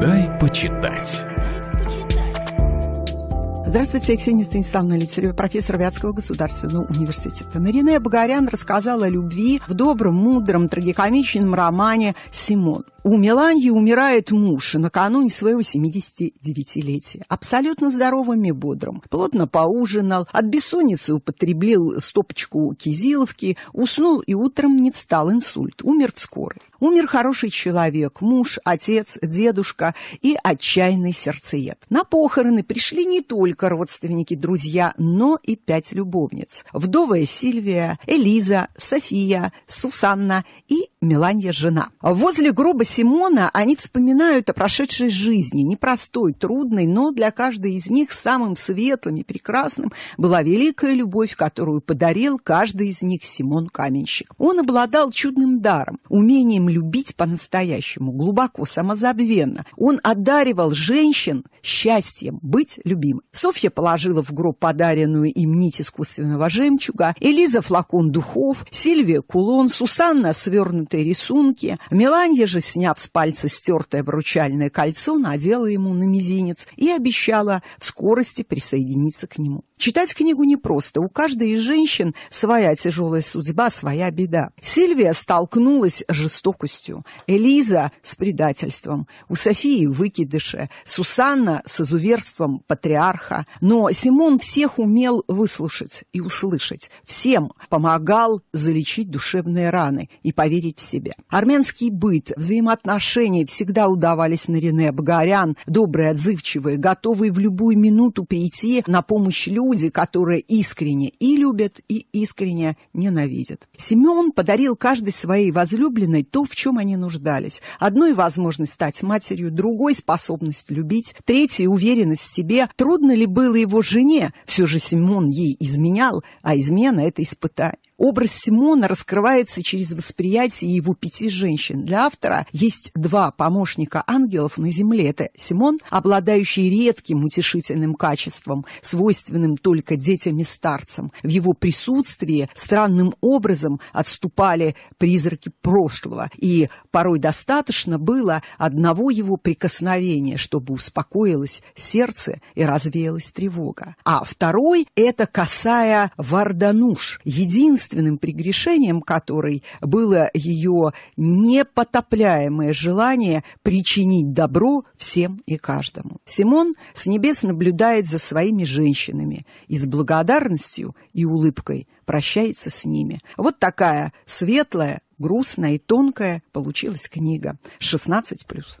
Дай почитать. Здравствуйте, Ксения Станиславовна Лицарева, профессор Вятского государственного университета. Нарине Багарян рассказала о любви в добром, мудром, трагикомичном романе «Симон». У Меланьи умирает муж накануне своего 79-летия. Абсолютно здоровым и бодрым. Плотно поужинал, от бессонницы употребил стопочку кизиловки, уснул и утром не встал инсульт. Умер вскоре. Умер хороший человек, муж, отец, дедушка и отчаянный сердцеед. На похороны пришли не только родственники, друзья, но и пять любовниц. Вдовая Сильвия, Элиза, София, Сусанна и Меланья жена. Возле гроба Симона они вспоминают о прошедшей жизни, непростой, трудной, но для каждой из них самым светлым и прекрасным была великая любовь, которую подарил каждый из них Симон Каменщик. Он обладал чудным даром, умением любить по-настоящему, глубоко, самозабвенно. Он одаривал женщин счастьем быть любимой. Софья положила в гроб подаренную им нить искусственного жемчуга, Элиза флакон духов, Сильвия кулон, Сусанна свернутые рисунки, Меланья же сняла сняв с пальца стертое обручальное кольцо, надела ему на мизинец и обещала в скорости присоединиться к нему. Читать книгу непросто. У каждой из женщин своя тяжелая судьба, своя беда. Сильвия столкнулась с жестокостью, Элиза с предательством, у Софии выкидыша, Сусанна с изуверством патриарха. Но Симон всех умел выслушать и услышать. Всем помогал залечить душевные раны и поверить в себя. Армянский быт, взаимодействие взаимоотношения всегда удавались на Рене Багарян, добрые, отзывчивые, готовые в любую минуту прийти на помощь люди, которые искренне и любят, и искренне ненавидят. Семен подарил каждой своей возлюбленной то, в чем они нуждались. Одной возможность стать матерью, другой способность любить, третьей уверенность в себе. Трудно ли было его жене? Все же Семен ей изменял, а измена – это испытание. Образ Симона раскрывается через восприятие его пяти женщин. Для автора есть два помощника ангелов на земле. Это Симон, обладающий редким утешительным качеством, свойственным только детям и старцам. В его присутствии странным образом отступали призраки прошлого, и порой достаточно было одного его прикосновения, чтобы успокоилось сердце и развеялась тревога. А второй – это касая Вардануш, единственный единственным прегрешением которой было ее непотопляемое желание причинить добро всем и каждому. Симон с небес наблюдает за своими женщинами и с благодарностью и улыбкой прощается с ними. Вот такая светлая, грустная и тонкая получилась книга «16 плюс».